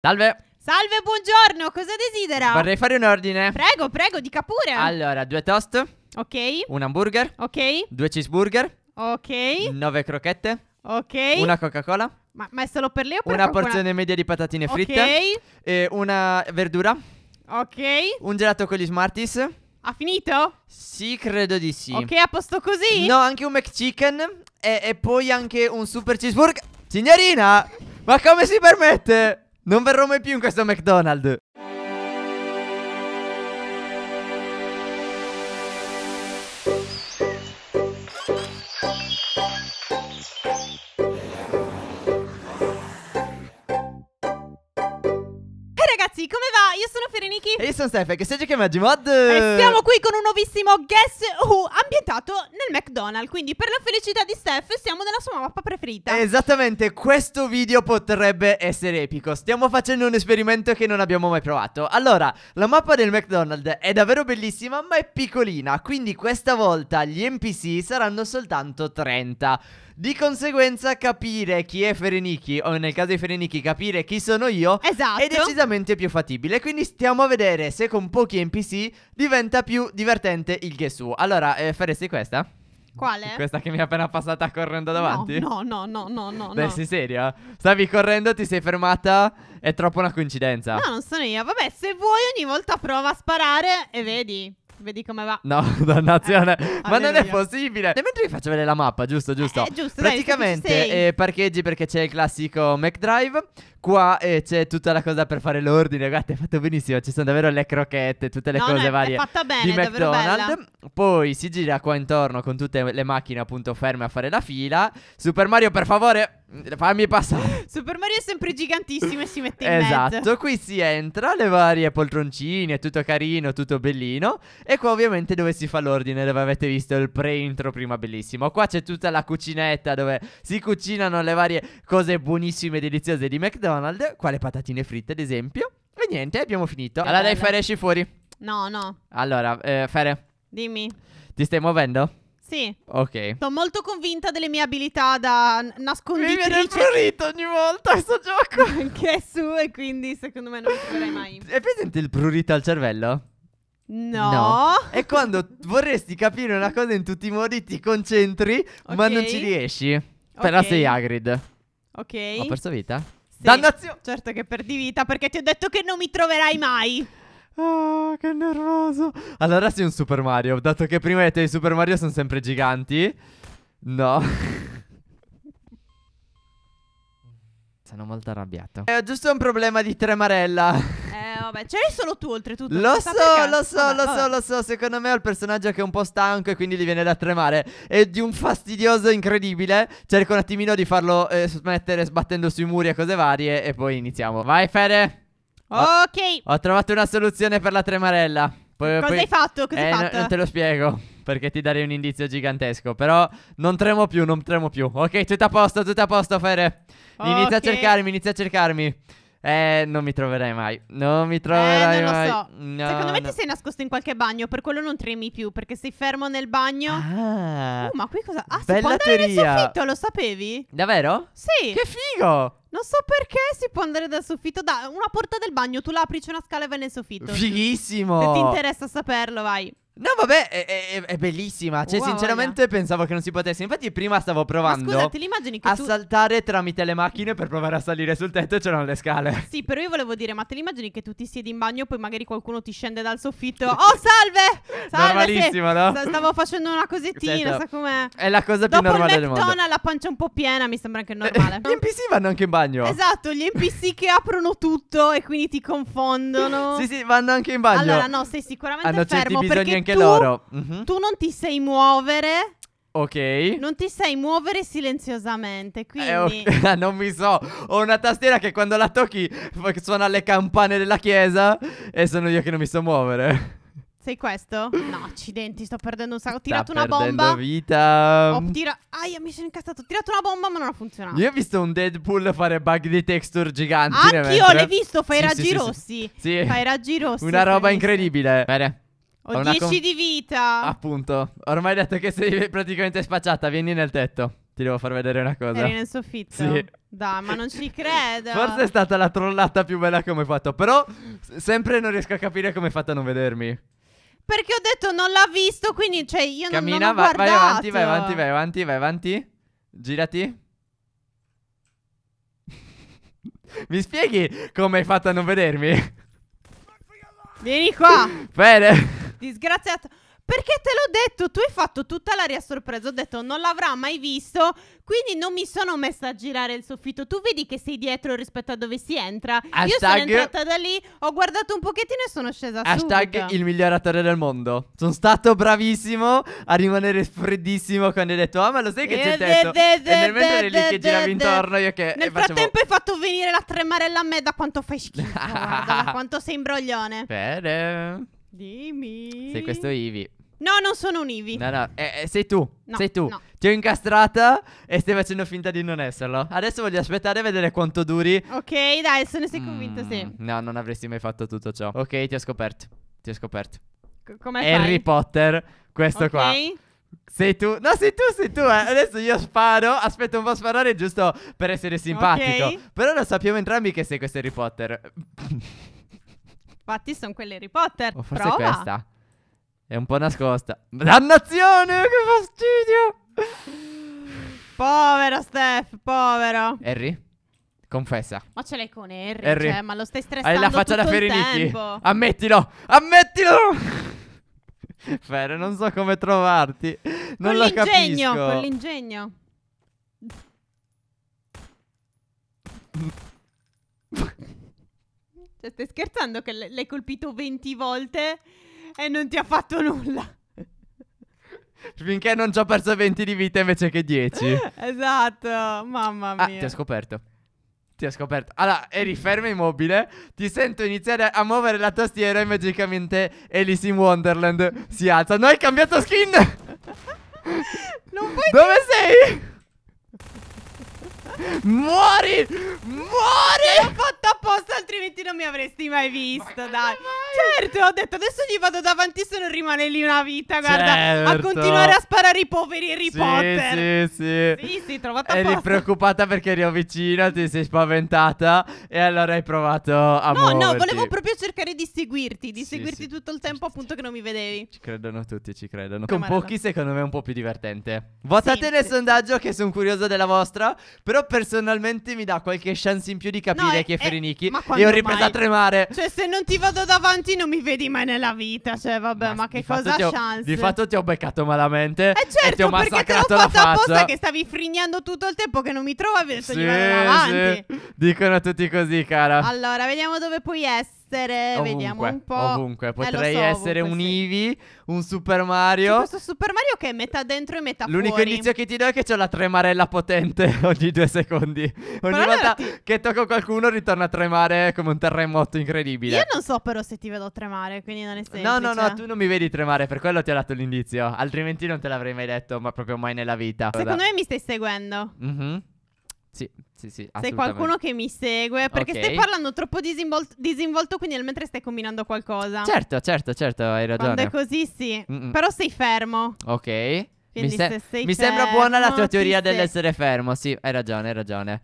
Salve. Salve, buongiorno, cosa desidera? Vorrei fare un ordine. Prego, prego, dica pure. Allora, due toast. Ok. Un hamburger. Ok. Due cheeseburger. Ok. Nove crocchette. Ok. Una Coca-Cola. Ma, ma, è solo per lei o per Una qualcuna? porzione media di patatine fritte. Ok. E una verdura. Ok. Un gelato con gli Smarties. Ha finito? Sì, credo di sì. Ok, a posto così? No, anche un McChicken e, e poi anche un super cheeseburger. Signorina, ma come si permette? Non verrò mai più in questo McDonald's. Ragazzi, come va? io sono Fereniki. E io sono Stefan, che stai giocando Magic Mod. E siamo qui con un nuovissimo Guess Who uh, ambientato nel McDonald's. Quindi, per la felicità di Steph, siamo nella sua mappa preferita. Esattamente, questo video potrebbe essere epico. Stiamo facendo un esperimento che non abbiamo mai provato. Allora, la mappa del McDonald's è davvero bellissima, ma è piccolina. Quindi, questa volta gli NPC saranno soltanto 30. Di conseguenza capire chi è Fereniki o nel caso di Fereniki capire chi sono io esatto. è decisamente più fattibile quindi stiamo a vedere se con pochi NPC diventa più divertente il Gesù. Allora, eh, faresti questa? Quale? Questa che mi è appena passata correndo davanti? No, no, no, no, no. Dai, no. sei seria? Stavi correndo, ti sei fermata. È troppo una coincidenza. No, non sono io. Vabbè, se vuoi, ogni volta prova a sparare e vedi. Vedi come va. No, dannazione. Eh, ma non è possibile. E mentre vi faccio vedere la mappa, giusto, giusto. Eh, giusto. Praticamente dai, eh, parcheggi perché c'è il classico McDrive. Qua eh, c'è tutta la cosa per fare l'ordine, ragazzi, è fatto benissimo. Ci sono davvero le crocchette, tutte le no, cose no, varie è fatta bene, di McDonald's. Poi si gira qua intorno con tutte le macchine appunto ferme a fare la fila. Super Mario, per favore, fammi passare. Super Mario è sempre gigantissimo e si mette in esatto, Esatto, qui si entra, le varie poltroncine, tutto carino, tutto bellino. E qua ovviamente dove si fa l'ordine, dove avete visto il pre-intro prima bellissimo. Qua c'è tutta la cucinetta dove si cucinano le varie cose buonissime e deliziose di McDonald's. McDonald's, quale patatine fritte ad esempio. E niente, abbiamo finito. Che allora bella. dai Fere, esci fuori. No, no. Allora, eh, Fere. Dimmi. Ti stai muovendo? Sì. Ok. Sono molto convinta delle mie abilità da n- nasconditrice. Mi viene il prurito ogni volta questo gioco. Anche è su e quindi secondo me non lo troverai mai. È presente il prurito al cervello? No. no. È quando vorresti capire una cosa in tutti i modi, ti concentri, okay. ma non ci riesci. Però okay. sei Hagrid. Ok. Ho perso vita? Sì, Dannazione. Certo che perdi vita perché ti ho detto che non mi troverai mai. Oh, che nervoso. Allora sei un Super Mario, dato che prima te i Super Mario sono sempre giganti. No. Sono molto arrabbiato. È eh, giusto un problema di tremarella vabbè, ce l'hai solo tu oltretutto. Lo so, lo so, vabbè, lo vabbè. so, lo so. Secondo me ho il personaggio che è un po' stanco e quindi gli viene da tremare. È di un fastidioso incredibile. Cerco un attimino di farlo eh, smettere sbattendo sui muri e cose varie. E poi iniziamo. Vai, Fede. Ho, ok. Ho trovato una soluzione per la tremarella. Poi, Cosa poi, hai fatto? Cosa eh, hai fatto? non te lo spiego perché ti darei un indizio gigantesco. Però non tremo più, non tremo più. Ok, tutto a posto, tutto a posto, Fere. Inizia okay. a cercarmi, inizia a cercarmi. Eh, non mi troverai mai. Non mi troverai mai. Eh, non mai. lo so. No, Secondo me no. ti sei nascosto in qualche bagno, per quello non tremi più, perché sei fermo nel bagno. Ah. Oh, ma qui cosa? Ah, si può andare teoria. dal soffitto, lo sapevi? Davvero? Sì. Che figo! Non so perché si può andare dal soffitto. Da una porta del bagno, tu la apri, c'è una scala e vai nel soffitto. Fighissimo! Se ti interessa saperlo, vai. No, vabbè, è, è- è bellissima. Cioè, Wow, sinceramente pensavo che non si potesse. Infatti, prima stavo provando Ma scusa, te che a tu... saltare tramite le macchine per provare a salire sul tetto e c'erano le scale. Sì, però io volevo dire, ma te li immagini che tu ti siedi in bagno poi magari qualcuno ti scende dal soffitto? Oh, salve! Salve! Normalissimo, sì. no? Stavo facendo una cosettina, sa com'è? È la cosa più Dopo normale del mondo. McDonald's la pancia un po' piena, mi sembra anche normale. Gli NPC vanno anche in bagno. Esatto, gli NPC che aprono tutto e quindi ti confondono. Sì, sì, vanno anche in bagno. Allora, no, sei sicuramente Hanno fermo perché anche tu, loro. Mm-hmm. Tu non ti sai muovere. Ok. Non ti sai muovere silenziosamente, eh, quindi... Eh, okay. non mi so. Ho una tastiera che quando la tocchi suona le campane della chiesa e sono io che non mi so muovere. Sei questo? No, accidenti, sto perdendo un sacco. Ho tirato una bomba. vita. Ho tirato. Aia, mi sono incazzato. Ho tirato una bomba, ma non ha funzionato. Io ho visto un Deadpool fare bug di texture giganti. Anch'io mentre... l'hai visto. Fai sì, raggi sì, rossi. Sì. Fai raggi rossi. Una roba incredibile. Bene. Ho 10 con... di vita. Appunto. Ormai hai detto che sei praticamente spacciata. Vieni nel tetto. Ti devo far vedere una cosa. Vieni nel soffitto. Sì. Dai, ma non ci credo. Forse è stata la trollata più bella che ho mai fatto. Però sempre non riesco a capire come hai fatto a non vedermi. Perché ho detto non l'ha visto, quindi cioè io Cammina, non, non ho va, guardato. vai avanti, vai avanti, vai avanti, vai avanti. Girati. Mi spieghi come hai fatto a non vedermi? Vieni qua. Bene. Disgraziato. Perché te l'ho detto, tu hai fatto tutta l'aria a sorpresa, ho detto non l'avrà mai visto, quindi non mi sono messa a girare il soffitto. Tu vedi che sei dietro rispetto a dove si entra. Hashtag... Io sono entrata da lì, ho guardato un pochettino e sono scesa Hashtag subito. il attore del mondo. Sono stato bravissimo a rimanere freddissimo quando hai detto "Ah, ma lo sai che c'è il eh, tetto?" Eh, eh, e nel mentre eri lì che giravi intorno io che Nel frattempo hai fatto venire la tremarella a me da quanto fai schifo, da quanto sei imbroglione. Bene. Dimmi. Sei questo Ivi. No, non sono un Ivi. No, no, eh, eh, sei tu. No, sei tu. No. Ti ho incastrata e stai facendo finta di non esserlo. Adesso voglio aspettare e vedere quanto duri. Ok, dai, se ne sei convinto, mm, sì. No, non avresti mai fatto tutto ciò. Ok, ti ho scoperto. Ti ho scoperto. C come Harry fai? Potter, questo okay. qua. Sei tu, no, sei tu, sei tu. Eh. Adesso io sparo. Aspetto un po' a sparare, giusto per essere simpatico. Okay. Però lo sappiamo entrambi che sei questo Harry Potter. Infatti sono quelle Harry Potter. O forse Prova. questa. È un po' nascosta. Dannazione, che fastidio! Povero Steph, povero. Harry? Confessa. Ma ce l'hai con Harry, Harry. Cioè, ma lo stai stressando Hai la faccia da Ferinichi. Ammettilo, ammettilo! Fer, non so come trovarti. Non con lo capisco. Con l'ingegno, con l'ingegno. Cioè, stai scherzando che l- l'hai colpito 20 volte e non ti ha fatto nulla? Finché non ci ho perso 20 di vita invece che 10. esatto, mamma ah, mia. Ah, ti ha scoperto. Ti ha scoperto. Allora, eri fermo immobile, ti sento iniziare a muovere la tastiera e magicamente Alice in Wonderland si alza. No, hai cambiato skin! non puoi Dove sei? Muori! Muori! L'ho fatto apposta, altrimenti non mi avresti mai visto, Ma dai. Certo, ho detto, adesso gli vado davanti se non rimane lì una vita, guarda. Certo. A continuare a sparare i poveri Harry sì, Potter. Sì, sì. Sì, sì, trovata Eri preoccupata perché eri vicino, ti sei spaventata e allora hai provato a No, muoverti. no, volevo proprio cercare di seguirti, di sì, seguirti sì. tutto il tempo appunto che non mi vedevi. Ci credono tutti, ci credono. Con Camarano. pochi secondo me è un po' più divertente. Votate nel sondaggio che sono curioso della vostra, però personalmente mi dà qualche chance in più di capire no, chi è, è Ferinichi. Ma e ho ripreso mai? a tremare. Cioè, se non ti vado davanti, non mi vedi mai nella vita. Cioè, vabbè, ma, ma che cosa ho, chance? Di fatto ti ho beccato malamente. Eh certo, e ti ho certo, massacrato la faccia. apposta che stavi frignando tutto il tempo che non mi trovavi. Adesso sì, gli vado davanti. Sì. Dicono tutti così, cara. Allora, vediamo dove puoi essere essere, ovunque, vediamo un po'. Ovunque, eh, potrei eh, so, essere ovunque, un sì. Eevee, un Super Mario. C'è questo Super Mario che è metà dentro e metà L'unico fuori. L'unico indizio che ti do è che c'è la tremarella potente ogni due secondi. Ogni Però volta ti... che tocco qualcuno ritorna a tremare come un terremoto incredibile. Io non so però se ti vedo tremare, quindi non è semplice. No, no, no, tu non mi vedi tremare, per quello ti ho dato l'indizio. Altrimenti non te l'avrei mai detto, ma proprio mai nella vita. Secondo Guarda. me mi stai seguendo. Mhm. Mm sì, sì, sì. Sei qualcuno che mi segue perché okay. stai parlando troppo disinvol- disinvolto, quindi nel mentre stai combinando qualcosa. Certo, certo, certo, hai ragione. Quando è così sì, Mm-mm. però sei fermo. Ok. Quindi mi, se- se mi sembra buona la tua teoria dell'essere sei... fermo, sì, hai ragione, hai ragione.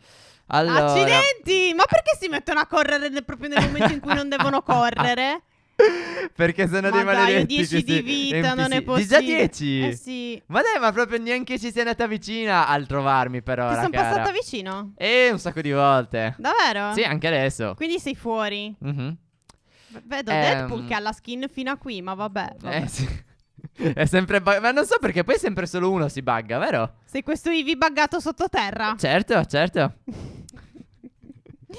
Allora... Accidenti! Ma perché si mettono a correre proprio nel momento in cui non devono correre? Perché sono ma dei dai, maledetti 10 di vita, NPC. non è possibile. Già 10? Eh sì. Ma dai, ma proprio neanche ci sei andata vicina al trovarmi però, Ti sono passata vicino? Eh, un sacco di volte. Davvero? Sì, anche adesso. Quindi sei fuori. Mhm. Vedo ehm... Deadpool che ha la skin fino a qui, ma vabbè. vabbè. Eh sì. È sempre bug- Ma non so perché poi sempre solo uno si bugga, vero? Sei questo Ivi buggato sottoterra. Certo, certo.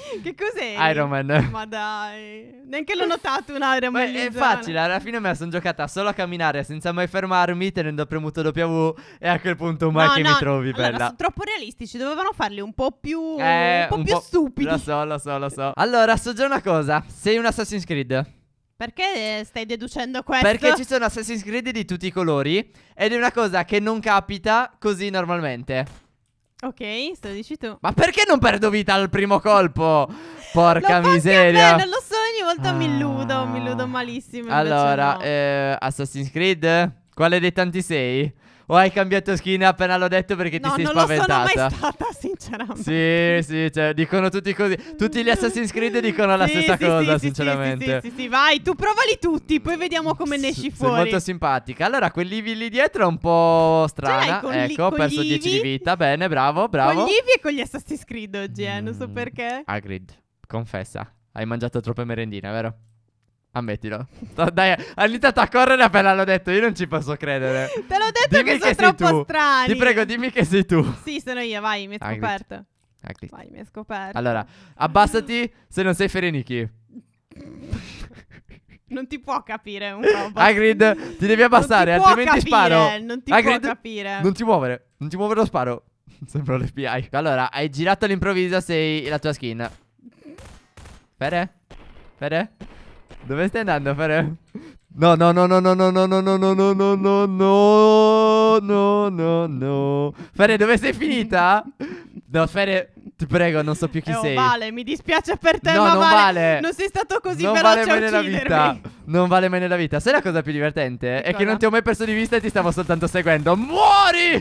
Che cos'è? Iron Man. Ma dai, neanche l'ho notato un Iron Man. Beh, è facile, alla fine me la sono giocata solo a camminare senza mai fermarmi, tenendo premuto W e a quel punto mai no, che no, mi trovi, allora, bella. sono troppo realistici, dovevano farli un po' più, eh, un po un più po', stupidi. Lo so, lo so, lo so. Allora, so già una cosa, sei un Assassin's Creed. Perché stai deducendo questo? Perché ci sono Assassin's Creed di tutti i colori ed è una cosa che non capita così normalmente. Ok, sto dici tu. Ma perché non perdo vita al primo colpo? Porca lo miseria. Me, non lo so, ogni volta ah. mi illudo, mi illudo malissimo. Allora, no. eh, Assassin's Creed, quale dei tanti sei? O hai cambiato skin appena l'ho detto perché no, ti sei spaventata? No, non sono mai stata, sinceramente. Sì, sì, cioè, dicono tutti così. Tutti gli Assassin's Creed dicono la sì, stessa sì, cosa, sì, sinceramente. Sì sì, sì, vai, tu provali tutti, poi vediamo come ne esci fuori. Sei molto simpatica. Allora, quell'ivi lì dietro è un po' strana. Cioè, ecco, ho perso 10 di vita. Bene, bravo, bravo. Con gli e con gli Assassin's Creed oggi, eh, mm, non so mm, perché. Agrid, confessa. Hai mangiato troppe merendine, vero? Ammettilo. Ah, dai, ha iniziato a correre appena l'ho detto. Io non ci posso credere. Te l'ho detto dimmi che sono che troppo tu. Ti prego, dimmi che sei tu. Sì, sono io, vai, mi hai ah, scoperto. Hagrid. Ah, vai, mi hai scoperto. Allora, abbassati se non sei Fereniki. Non ti può capire un robot. Hagrid, ti devi abbassare, non ti altrimenti capire, sparo. Non ti Hagrid, può capire. Non ti muovere, non ti muovere lo sparo. Sembra l'FBI. Allora, hai girato all'improvviso, sei la tua skin. Fere? Fere? Dove stai andando, Fare? No, no, no, no, no, no, no, no, no, no, no, no, no, no, no, no, no. Fere, dove sei finita? No, Fere, ti prego, non so più chi eh, sei. Non vale, mi dispiace per te, no, ma non vale. vale. Non sei stato così non veloce vale mai nella vita. Non vale mai nella vita. Sai la cosa più divertente? È che non ti ho mai perso di vista e ti stavo soltanto seguendo. Muori!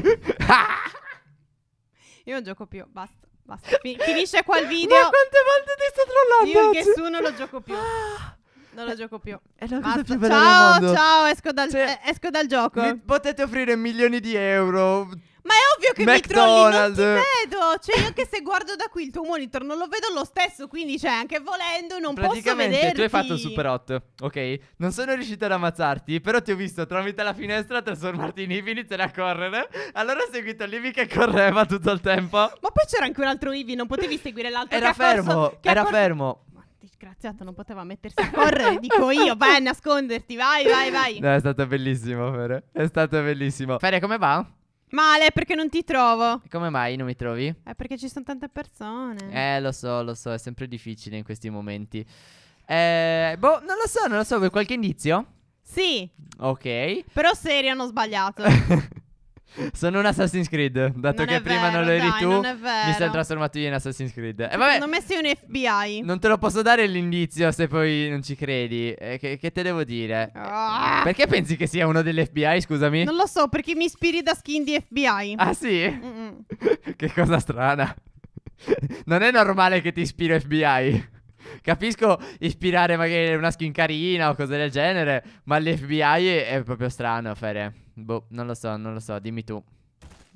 Io non gioco più, basta. Basta. Finisce qua il video. Ma quante volte ti sto trollando? Io il Gesù non lo gioco più. Non lo gioco più. È la cosa più bella ciao, del mondo. Ciao, esco dal, cioè, eh, esco dal gioco. Mi potete offrire milioni di euro. Ma è ovvio che McDonald's. mi trolli, non ti vedo. Cioè, io che se guardo da qui il tuo monitor non lo vedo lo stesso, quindi cioè, anche volendo non posso vederti. Praticamente tu hai fatto il Super 8, ok? Non sono riuscito ad ammazzarti, però ti ho visto tramite la finestra trasformarti in Ivy, iniziare a correre. Allora ho seguito l'Ivy che correva tutto il tempo. Ma poi c'era anche un altro Ivy, non potevi seguire l'altro Era che fermo, corso, che era corso... fermo disgraziato non poteva mettersi a correre, dico io, vai a nasconderti, vai, vai, vai. No, è stato bellissimo, Fere. È stato bellissimo. Fere, come va? Male, perché non ti trovo. come mai non mi trovi? È perché ci sono tante persone. Eh, lo so, lo so, è sempre difficile in questi momenti. Eh, boh, non lo so, non lo so, vuoi qualche indizio? Sì. Ok. Però serio, hanno sbagliato. Sono un Assassin's Creed. Dato non che prima vero, non lo eri dai, tu, mi sei trasformato io in Assassin's Creed. eh, vabbè, Secondo me sei un FBI. Non te lo posso dare l'indizio se poi non ci credi. Eh, che, che, te devo dire? Ah. Perché pensi che sia uno dell'FBI? Scusami. Non lo so, perché mi ispiri da skin di FBI. Ah, sì? che cosa strana. non è normale che ti ispiri FBI. Capisco ispirare magari una skin carina o cose del genere, ma l'FBI è, è proprio strano, Fere. Boh, non lo so, non lo so, dimmi tu.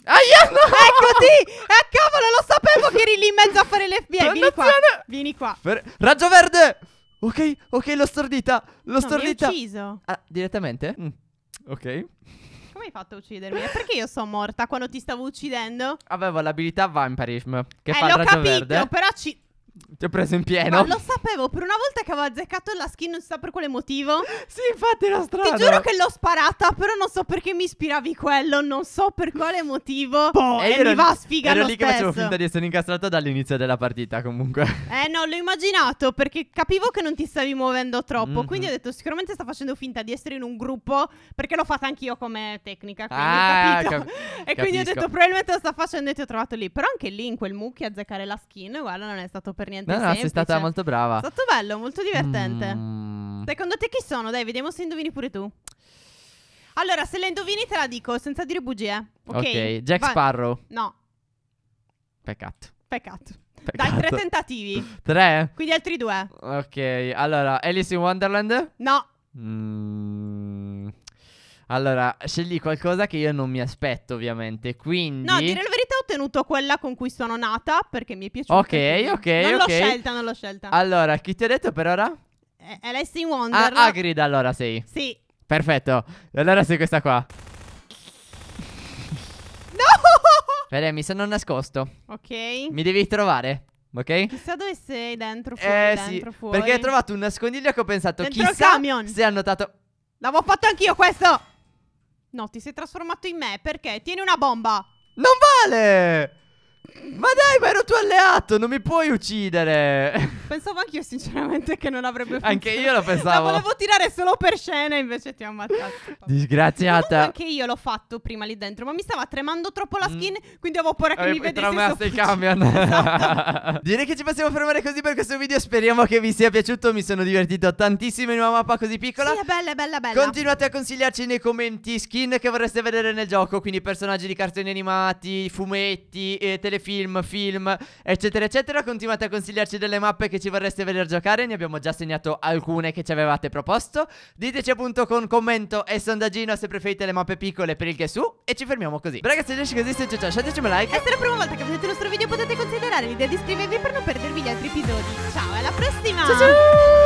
Aia, no! Eccoti! Eh, cavolo, lo sapevo che eri lì in mezzo a fare l'FBI. Vieni qua. Vieni qua. Per... Raggio verde! Ok, ok, l'ho stordita. L'ho no, stordita. Mi ucciso. Ah, direttamente? Mm. Ok. Come hai fatto a uccidermi? Perché io sono morta quando ti stavo uccidendo? Avevo l'abilità Vampirism. Che eh, fa il raggio capito, verde. Però ci. Ti ho preso in pieno. Ma lo sapevo, per una volta che avevo azzeccato la skin, non si sa per quale motivo. sì, infatti la strada. Ti giuro che l'ho sparata, però non so perché mi ispiravi quello, non so per quale motivo. Boh, e mi va a sfiga Ero lì stesso. che facevo finta di essere incastrata dall'inizio della partita, comunque. Eh no, l'ho immaginato, perché capivo che non ti stavi muovendo troppo, mm-hmm. quindi ho detto sicuramente sta facendo finta di essere in un gruppo, perché l'ho fatta anch'io come tecnica, quindi ah, cap- e capisco. quindi ho detto probabilmente lo sta facendo e ti ho trovato lì. Però anche lì in quel mucchio azzeccare la skin, guarda, non è stato per niente. No, no, semplice. sei stata molto brava. È stato bello, molto divertente. Mm. Secondo te chi sono? Dai, vediamo se indovini pure tu. Allora, se le indovini te la dico, senza dire bugie. Ok, okay. Jack Va- Sparrow. No. Peccato. Peccato. Peccato. Dai, tre tentativi. tre? Quindi altri due. Ok, allora, Alice in Wonderland? No. Mm. Allora, scegli qualcosa che io non mi aspetto, ovviamente. Quindi... No, dire la verità tenuto quella con cui sono nata perché mi è piaciuta. Ok, ok, ok. Non l'ho scelta, non l'ho scelta. Allora, chi ti ha detto per ora? Eh, Alice in Wonder. Ah, Agrid allora sei. Sì. Perfetto. Allora sei questa qua. No! Bene, mi sono nascosto. Ok. Mi devi trovare. Ok? Chissà dove sei dentro eh, fuori, eh, dentro, sì, fuori. Perché hai trovato un nascondiglio che ho pensato dentro chissà se ha notato. L'avevo fatto anch'io questo. No, ti sei trasformato in me perché tieni una bomba. Non vale! Ma dai, ma ero tuo alleato, non mi puoi uccidere. Pensavo anch'io sinceramente che non avrebbe funzionato. Anche io lo pensavo. La volevo tirare solo per scena e invece ti ho ammazzato. Disgraziata. Anche io l'ho fatto prima lì dentro, ma mi stava tremando troppo la mm. skin, mm. quindi avevo paura che eh, mi vedessi me stai camion. Esatto. Direi che ci possiamo fermare così per questo video. Speriamo che vi sia piaciuto, mi sono divertito tantissimo in una mappa così piccola. Sì, è bella, è bella, bella. Continuate a consigliarci nei commenti skin che vorreste vedere nel gioco, quindi personaggi di cartoni animati, fumetti e eh, telefilm, film, eccetera, eccetera. Continuate a consigliarci delle mappe che ci vorreste vedere giocare. Ne abbiamo già segnato alcune che ci avevate proposto. Diteci appunto con commento e sondaggino se preferite le mappe piccole per il che su. E ci fermiamo così. Ragazzi, adesso così se c'è ciao, lasciateci un like. E se è la prima volta che vedete il nostro video potete considerare l'idea di iscrivervi per non perdervi gli altri episodi. Ciao, alla prossima! Ciao ciao!